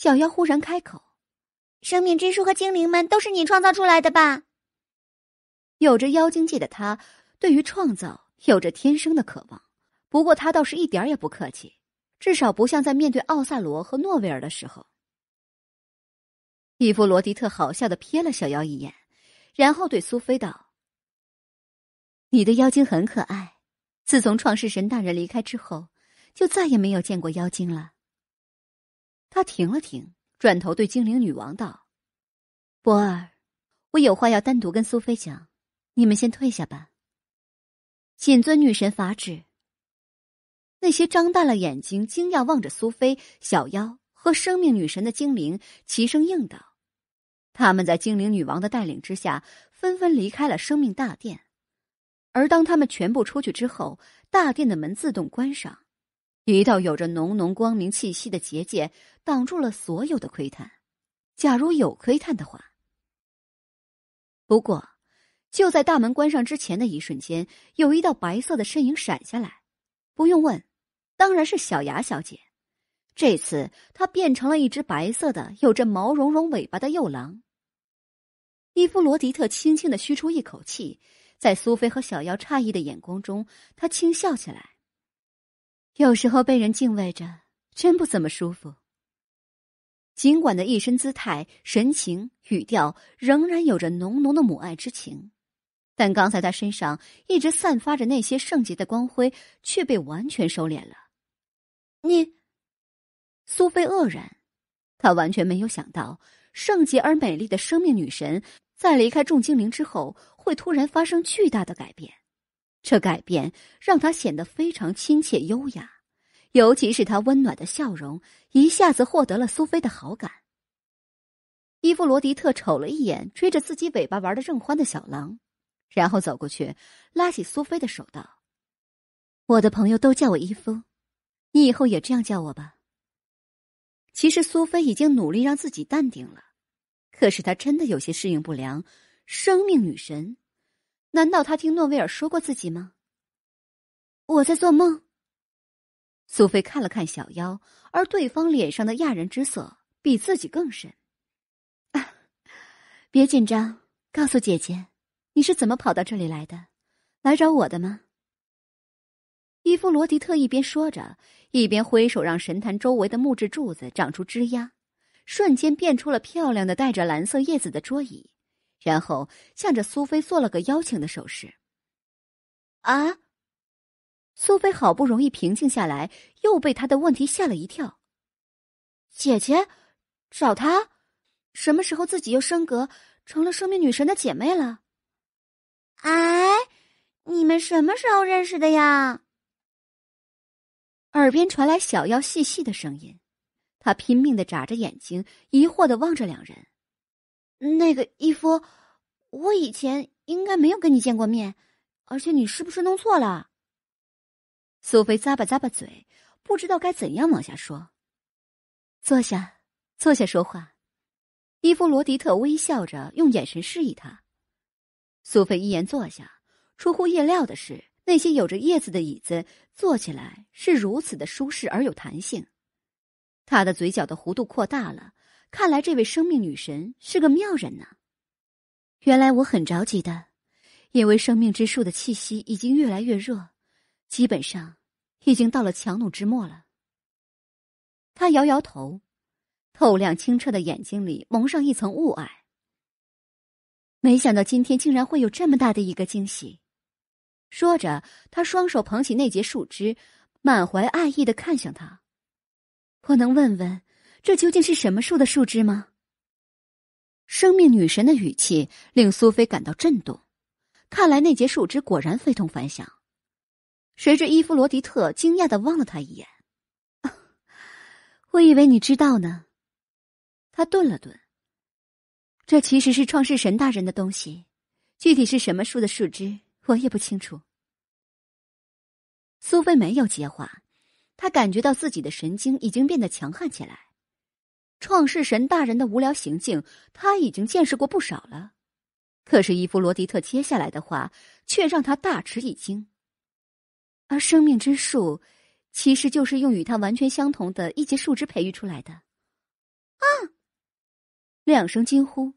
小妖忽然开口：“生命之树和精灵们都是你创造出来的吧？”有着妖精界的他，对于创造有着天生的渴望。不过他倒是一点也不客气，至少不像在面对奥萨罗和诺维尔的时候。伊夫罗迪特好笑的瞥了小妖一眼，然后对苏菲道：“你的妖精很可爱，自从创世神大人离开之后，就再也没有见过妖精了。”他停了停，转头对精灵女王道：“博尔，我有话要单独跟苏菲讲，你们先退下吧。”谨遵女神法旨。那些张大了眼睛、惊讶望着苏菲、小妖和生命女神的精灵齐声应道：“他们在精灵女王的带领之下，纷纷离开了生命大殿。”而当他们全部出去之后，大殿的门自动关上。一道有着浓浓光明气息的结界挡住了所有的窥探，假如有窥探的话。不过，就在大门关上之前的一瞬间，有一道白色的身影闪下来。不用问，当然是小牙小姐。这次她变成了一只白色的、有着毛茸茸尾巴的幼狼。伊夫罗迪特轻轻的吁出一口气，在苏菲和小妖诧异的眼光中，她轻笑起来。有时候被人敬畏着，真不怎么舒服。尽管的一身姿态、神情、语调仍然有着浓浓的母爱之情，但刚才他身上一直散发着那些圣洁的光辉，却被完全收敛了。你，苏菲愕然，她完全没有想到，圣洁而美丽的生命女神，在离开众精灵之后，会突然发生巨大的改变。这改变让他显得非常亲切优雅，尤其是他温暖的笑容，一下子获得了苏菲的好感。伊夫罗迪特瞅了一眼追着自己尾巴玩的正欢的小狼，然后走过去拉起苏菲的手道：“我的朋友都叫我伊夫，你以后也这样叫我吧。”其实苏菲已经努力让自己淡定了，可是她真的有些适应不良。生命女神。难道他听诺威尔说过自己吗？我在做梦。苏菲看了看小妖，而对方脸上的讶人之色比自己更深。别紧张，告诉姐姐，你是怎么跑到这里来的？来找我的吗？伊夫罗迪特一边说着，一边挥手让神坛周围的木质柱子长出枝丫，瞬间变出了漂亮的带着蓝色叶子的桌椅。然后，向着苏菲做了个邀请的手势。啊！苏菲好不容易平静下来，又被他的问题吓了一跳。姐姐，找他？什么时候自己又升格成了生命女神的姐妹了？哎，你们什么时候认识的呀？耳边传来小妖细细的声音，他拼命的眨着眼睛，疑惑的望着两人。那个伊夫，我以前应该没有跟你见过面，而且你是不是弄错了？苏菲咂巴咂巴嘴，不知道该怎样往下说。坐下，坐下说话。伊夫罗迪特微笑着用眼神示意他。苏菲依言坐下。出乎意料的是，那些有着叶子的椅子坐起来是如此的舒适而有弹性。他的嘴角的弧度扩大了。看来这位生命女神是个妙人呢。原来我很着急的，因为生命之树的气息已经越来越弱，基本上已经到了强弩之末了。他摇摇头，透亮清澈的眼睛里蒙上一层雾霭。没想到今天竟然会有这么大的一个惊喜。说着，他双手捧起那截树枝，满怀爱意的看向他。我能问问？这究竟是什么树的树枝吗？生命女神的语气令苏菲感到震动。看来那截树枝果然非同凡响。谁知伊夫罗迪特惊讶的望了他一眼，我以为你知道呢。他顿了顿，这其实是创世神大人的东西，具体是什么树的树枝，我也不清楚。苏菲没有接话，她感觉到自己的神经已经变得强悍起来。创世神大人的无聊行径，他已经见识过不少了。可是伊夫罗迪特接下来的话却让他大吃一惊。而生命之树，其实就是用与它完全相同的一节树枝培育出来的。啊！两声惊呼，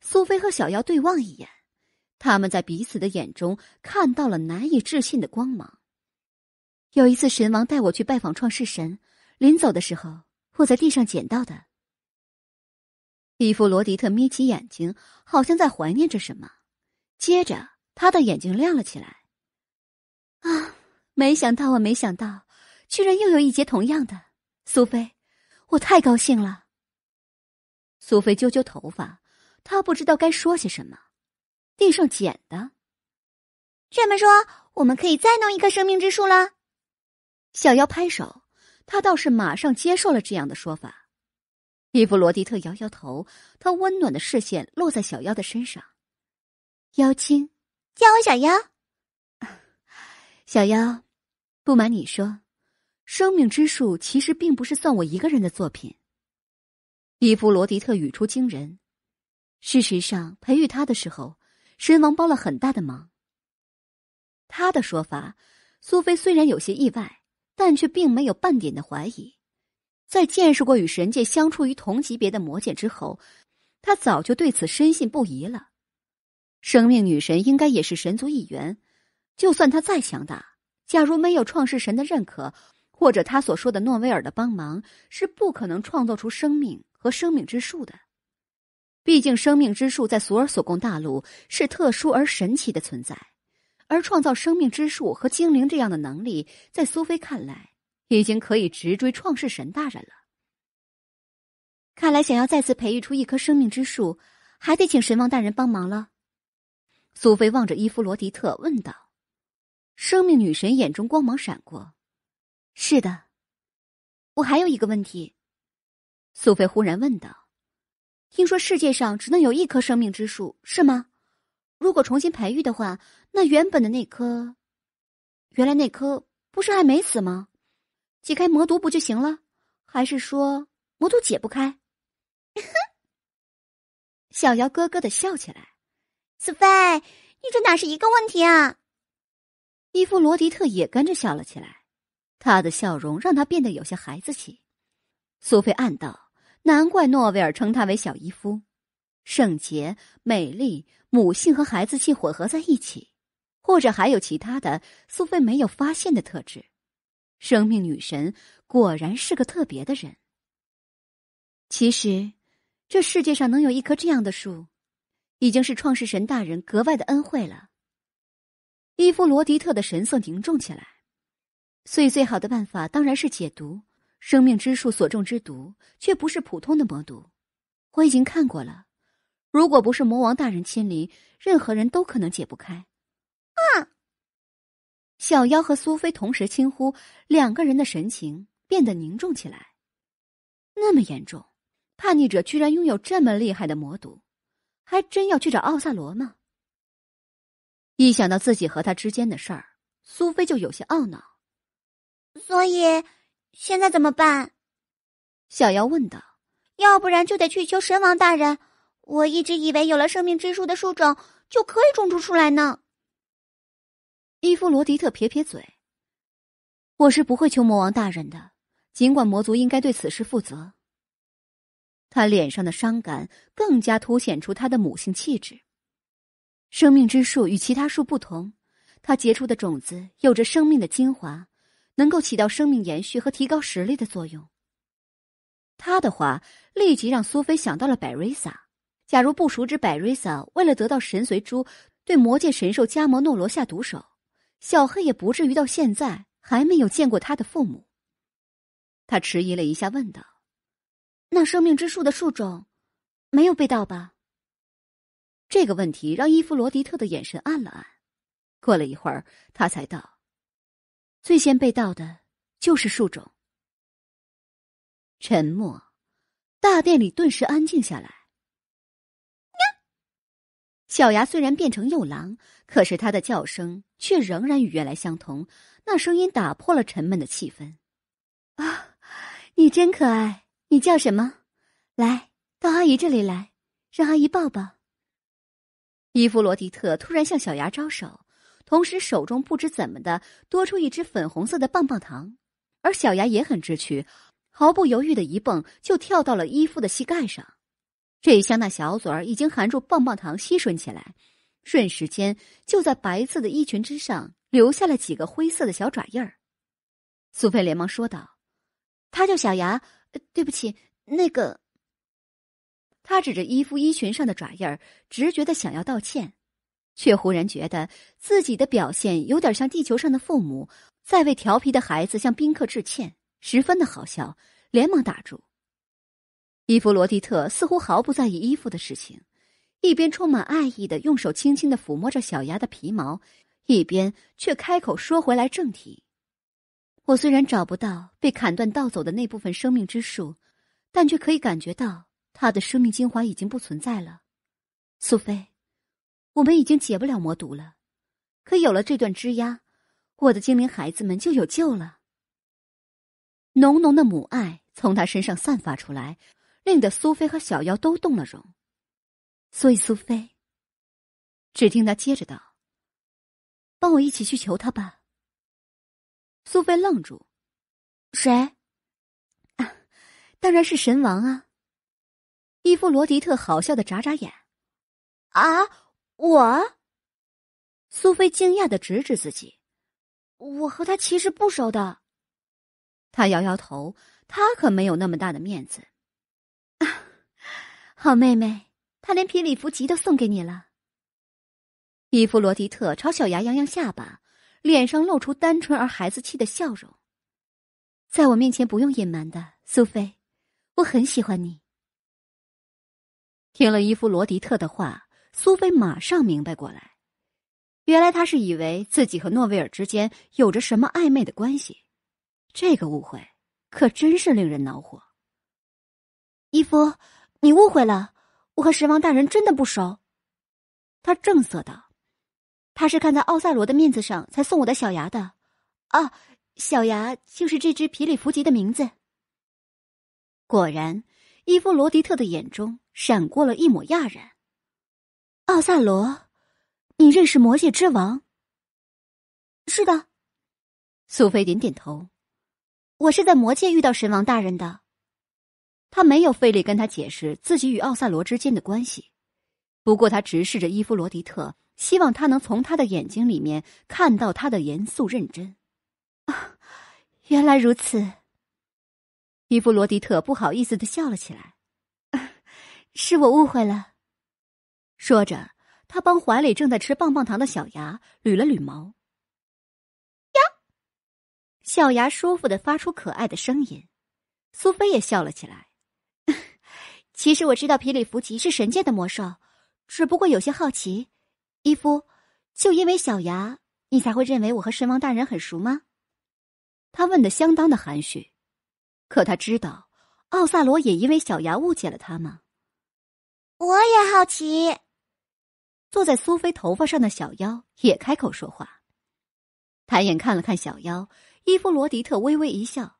苏菲和小妖对望一眼，他们在彼此的眼中看到了难以置信的光芒。有一次，神王带我去拜访创世神，临走的时候，我在地上捡到的。伊芙罗迪特眯起眼睛，好像在怀念着什么。接着，他的眼睛亮了起来。啊，没想到，啊，没想到，居然又有一节同样的。苏菲，我太高兴了。苏菲揪揪头发，她不知道该说些什么。地上捡的，这么说，我们可以再弄一棵生命之树了。小妖拍手，他倒是马上接受了这样的说法。伊芙罗迪特摇摇头，他温暖的视线落在小妖的身上。妖精，叫我小妖。小妖，不瞒你说，生命之树其实并不是算我一个人的作品。伊芙罗迪特语出惊人。事实上，培育他的时候，神王帮了很大的忙。他的说法，苏菲虽然有些意外，但却并没有半点的怀疑。在见识过与神界相处于同级别的魔界之后，他早就对此深信不疑了。生命女神应该也是神族一员，就算她再强大，假如没有创世神的认可，或者他所说的诺威尔的帮忙，是不可能创造出生命和生命之树的。毕竟，生命之树在索尔所贡大陆是特殊而神奇的存在，而创造生命之树和精灵这样的能力，在苏菲看来。已经可以直追创世神大人了。看来想要再次培育出一棵生命之树，还得请神王大人帮忙了。苏菲望着伊芙罗迪特问道：“生命女神眼中光芒闪过，是的，我还有一个问题。”苏菲忽然问道：“听说世界上只能有一棵生命之树，是吗？如果重新培育的话，那原本的那棵，原来那棵不是还没死吗？”解开魔毒不就行了？还是说魔毒解不开？小瑶咯咯的笑起来。苏菲，你这哪是一个问题啊？伊夫罗迪特也跟着笑了起来，他的笑容让他变得有些孩子气。苏菲暗道：难怪诺维尔称他为小伊夫，圣洁、美丽、母性和孩子气混合在一起，或者还有其他的苏菲没有发现的特质。生命女神果然是个特别的人。其实，这世界上能有一棵这样的树，已经是创世神大人格外的恩惠了。伊夫罗迪特的神色凝重起来，所以最好的办法当然是解毒。生命之树所中之毒，却不是普通的魔毒。我已经看过了，如果不是魔王大人亲临，任何人都可能解不开。小妖和苏菲同时轻呼，两个人的神情变得凝重起来。那么严重，叛逆者居然拥有这么厉害的魔毒，还真要去找奥萨罗吗？一想到自己和他之间的事儿，苏菲就有些懊恼。所以现在怎么办？小妖问道。要不然就得去求神王大人。我一直以为有了生命之树的树种就可以种植出来呢。伊夫罗迪特撇撇嘴：“我是不会求魔王大人的，尽管魔族应该对此事负责。”他脸上的伤感更加凸显出他的母性气质。生命之树与其他树不同，它结出的种子有着生命的精华，能够起到生命延续和提高实力的作用。他的话立即让苏菲想到了百瑞萨。假如不熟知百瑞萨，为了得到神髓珠，对魔界神兽加摩诺罗下毒手。小黑也不至于到现在还没有见过他的父母。他迟疑了一下，问道：“那生命之树的树种，没有被盗吧？”这个问题让伊夫罗迪特的眼神暗了暗。过了一会儿，他才道：“最先被盗的就是树种。”沉默，大殿里顿时安静下来。小牙虽然变成幼狼，可是它的叫声却仍然与原来相同。那声音打破了沉闷的气氛。啊，你真可爱！你叫什么？来到阿姨这里来，让阿姨抱抱。伊夫罗迪特突然向小牙招手，同时手中不知怎么的多出一只粉红色的棒棒糖，而小牙也很知趣，毫不犹豫的一蹦就跳到了伊夫的膝盖上。这下那小嘴儿已经含住棒棒糖吸吮起来，瞬时间就在白色的衣裙之上留下了几个灰色的小爪印儿。苏菲连忙说道：“他叫小牙，对不起，那个。”他指着衣服衣裙上的爪印儿，直觉的想要道歉，却忽然觉得自己的表现有点像地球上的父母在为调皮的孩子向宾客致歉，十分的好笑，连忙打住。伊芙罗蒂特似乎毫不在意衣服的事情，一边充满爱意的用手轻轻的抚摸着小牙的皮毛，一边却开口说：“回来正题。我虽然找不到被砍断盗走的那部分生命之树，但却可以感觉到它的生命精华已经不存在了。苏菲，我们已经解不了魔毒了，可有了这段枝桠，我的精灵孩子们就有救了。”浓浓的母爱从他身上散发出来。令得苏菲和小妖都动了容，所以苏菲。只听他接着道：“帮我一起去求他吧。”苏菲愣住：“谁？”“啊，当然是神王啊。”伊夫罗迪特好笑的眨眨眼：“啊，我。”苏菲惊讶的指指自己：“我和他其实不熟的。”他摇摇头：“他可没有那么大的面子。”好妹妹，她连皮礼服吉都送给你了。伊芙罗迪特朝小牙扬扬下巴，脸上露出单纯而孩子气的笑容。在我面前不用隐瞒的，苏菲，我很喜欢你。听了伊芙罗迪特的话，苏菲马上明白过来，原来他是以为自己和诺威尔之间有着什么暧昧的关系。这个误会可真是令人恼火。伊芙，你误会了，我和神王大人真的不熟。他正色道：“他是看在奥萨罗的面子上才送我的小牙的。”啊，小牙就是这只皮里弗吉的名字。果然，伊夫罗迪特的眼中闪过了一抹讶然。奥萨罗，你认识魔界之王？是的，苏菲点点头，我是在魔界遇到神王大人的。他没有费力跟他解释自己与奥萨罗之间的关系，不过他直视着伊夫罗迪特，希望他能从他的眼睛里面看到他的严肃认真。啊，原来如此。伊夫罗迪特不好意思的笑了起来，是我误会了。说着，他帮怀里正在吃棒棒糖的小牙捋了捋毛。呀，小牙舒服的发出可爱的声音，苏菲也笑了起来。其实我知道皮里弗吉是神界的魔兽，只不过有些好奇。伊夫，就因为小牙，你才会认为我和神王大人很熟吗？他问的相当的含蓄，可他知道奥萨罗也因为小牙误解了他吗？我也好奇。坐在苏菲头发上的小妖也开口说话，抬眼看了看小妖，伊夫罗迪特微微一笑，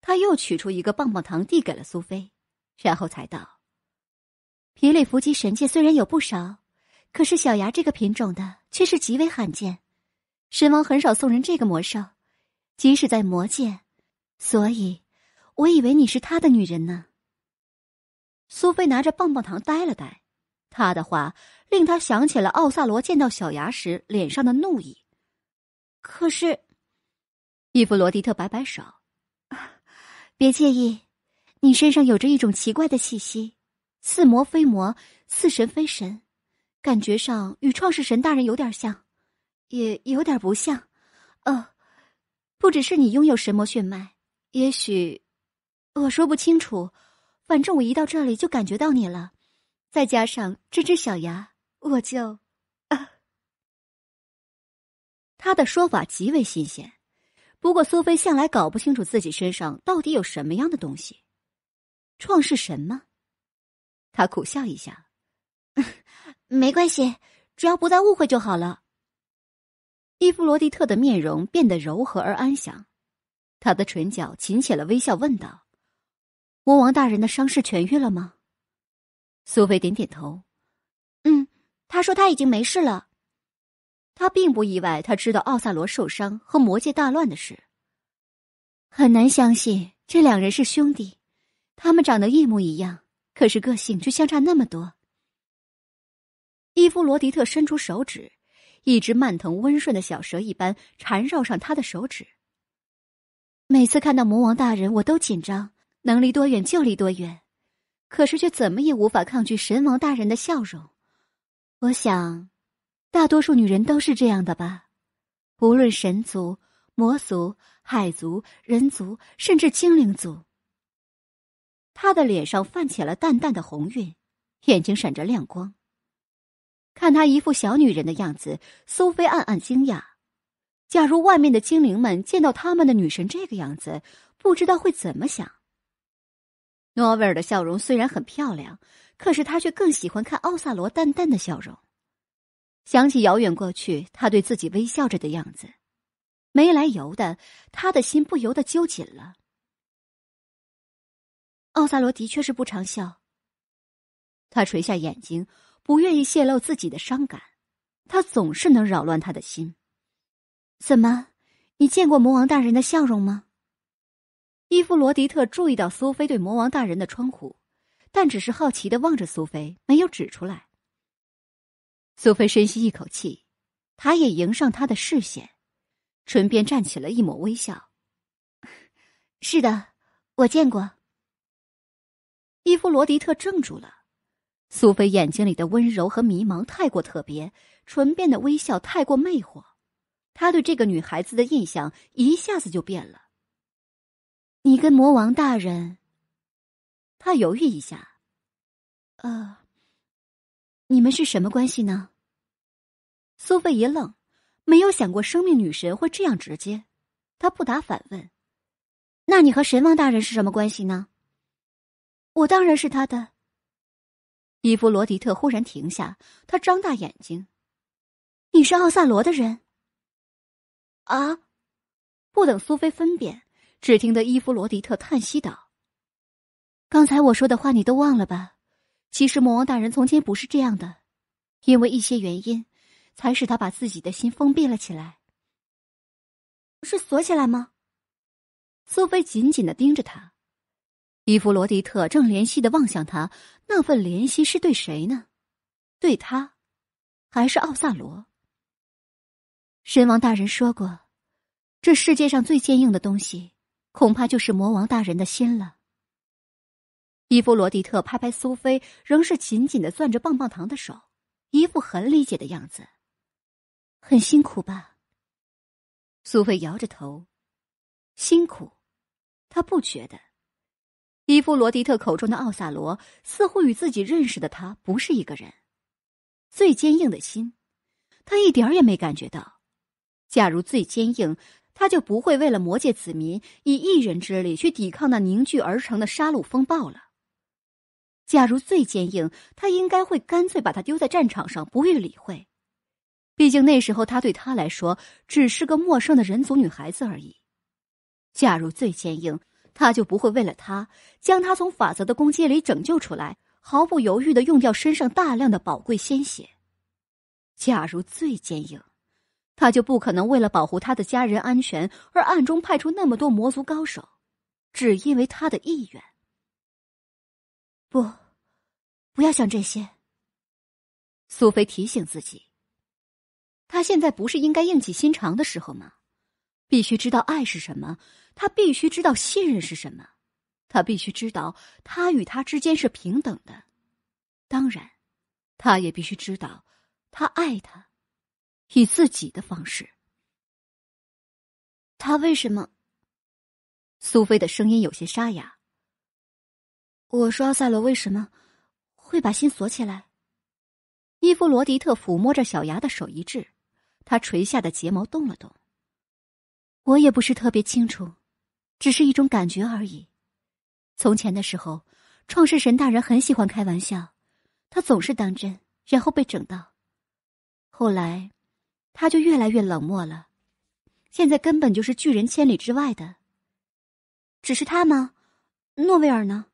他又取出一个棒棒糖递给了苏菲，然后才道。皮类伏击神界虽然有不少，可是小牙这个品种的却是极为罕见，神王很少送人这个魔兽，即使在魔界。所以我以为你是他的女人呢。苏菲拿着棒棒糖呆了呆，他的话令他想起了奥萨罗见到小牙时脸上的怒意。可是，伊芙罗迪特摆摆手，别介意，你身上有着一种奇怪的气息。似魔非魔，似神非神，感觉上与创世神大人有点像，也有点不像。呃，不只是你拥有神魔血脉，也许我说不清楚。反正我一到这里就感觉到你了，再加上这只小牙，我就……啊！他的说法极为新鲜。不过苏菲向来搞不清楚自己身上到底有什么样的东西，创世神吗？他苦笑一下，没关系，只要不再误会就好了。伊芙罗蒂特的面容变得柔和而安详，他的唇角噙起了微笑，问道：“魔王大人的伤势痊愈了吗？”苏菲点点头，“嗯，他说他已经没事了。”他并不意外，他知道奥萨罗受伤和魔界大乱的事。很难相信这两人是兄弟，他们长得一模一样。可是个性却相差那么多。伊夫罗迪特伸出手指，一只慢腾、温顺的小蛇一般缠绕上他的手指。每次看到魔王大人，我都紧张，能离多远就离多远。可是却怎么也无法抗拒神王大人的笑容。我想，大多数女人都是这样的吧，无论神族、魔族、海族、人族，甚至精灵族。她的脸上泛起了淡淡的红晕，眼睛闪着亮光。看她一副小女人的样子，苏菲暗暗惊讶。假如外面的精灵们见到他们的女神这个样子，不知道会怎么想。诺维尔的笑容虽然很漂亮，可是他却更喜欢看奥萨罗淡淡的笑容。想起遥远过去，他对自己微笑着的样子，没来由的，他的心不由得揪紧了。奥萨罗的确是不常笑。他垂下眼睛，不愿意泄露自己的伤感。他总是能扰乱他的心。怎么，你见过魔王大人的笑容吗？伊夫罗迪特注意到苏菲对魔王大人的称呼，但只是好奇的望着苏菲，没有指出来。苏菲深吸一口气，他也迎上他的视线，唇边绽起了一抹微笑。是的，我见过。伊夫罗迪特怔住了，苏菲眼睛里的温柔和迷茫太过特别，唇边的微笑太过魅惑，他对这个女孩子的印象一下子就变了。你跟魔王大人？他犹豫一下，呃，你们是什么关系呢？苏菲一愣，没有想过生命女神会这样直接，她不答反问：“那你和神王大人是什么关系呢？”我当然是他的。伊夫罗迪特忽然停下，他张大眼睛：“你是奥萨罗的人？”啊！不等苏菲分辨，只听得伊夫罗迪特叹息道：“刚才我说的话你都忘了吧？其实魔王大人从前不是这样的，因为一些原因，才使他把自己的心封闭了起来。是锁起来吗？”苏菲紧紧的盯着他。伊夫罗迪特正怜惜的望向他，那份怜惜是对谁呢？对他，还是奥萨罗？神王大人说过，这世界上最坚硬的东西，恐怕就是魔王大人的心了。伊夫罗迪特拍拍苏菲，仍是紧紧的攥着棒棒糖的手，一副很理解的样子。很辛苦吧？苏菲摇着头，辛苦，他不觉得。伊夫罗迪特口中的奥萨罗，似乎与自己认识的他不是一个人。最坚硬的心，他一点儿也没感觉到。假如最坚硬，他就不会为了魔界子民以一人之力去抵抗那凝聚而成的杀戮风暴了。假如最坚硬，他应该会干脆把他丢在战场上不予理会。毕竟那时候他对他来说只是个陌生的人族女孩子而已。假如最坚硬。他就不会为了他将他从法则的攻击里拯救出来，毫不犹豫的用掉身上大量的宝贵鲜血。假如最坚硬，他就不可能为了保护他的家人安全而暗中派出那么多魔族高手，只因为他的意愿。不，不要想这些。苏菲提醒自己，他现在不是应该硬起心肠的时候吗？必须知道爱是什么，他必须知道信任是什么，他必须知道他与他之间是平等的。当然，他也必须知道他爱他，以自己的方式。他为什么？苏菲的声音有些沙哑。我说，奥赛罗为什么会把心锁起来？伊夫罗迪特抚摸着小牙的手一滞，他垂下的睫毛动了动。我也不是特别清楚，只是一种感觉而已。从前的时候，创世神大人很喜欢开玩笑，他总是当真，然后被整到。后来，他就越来越冷漠了，现在根本就是拒人千里之外的。只是他吗？诺威尔呢？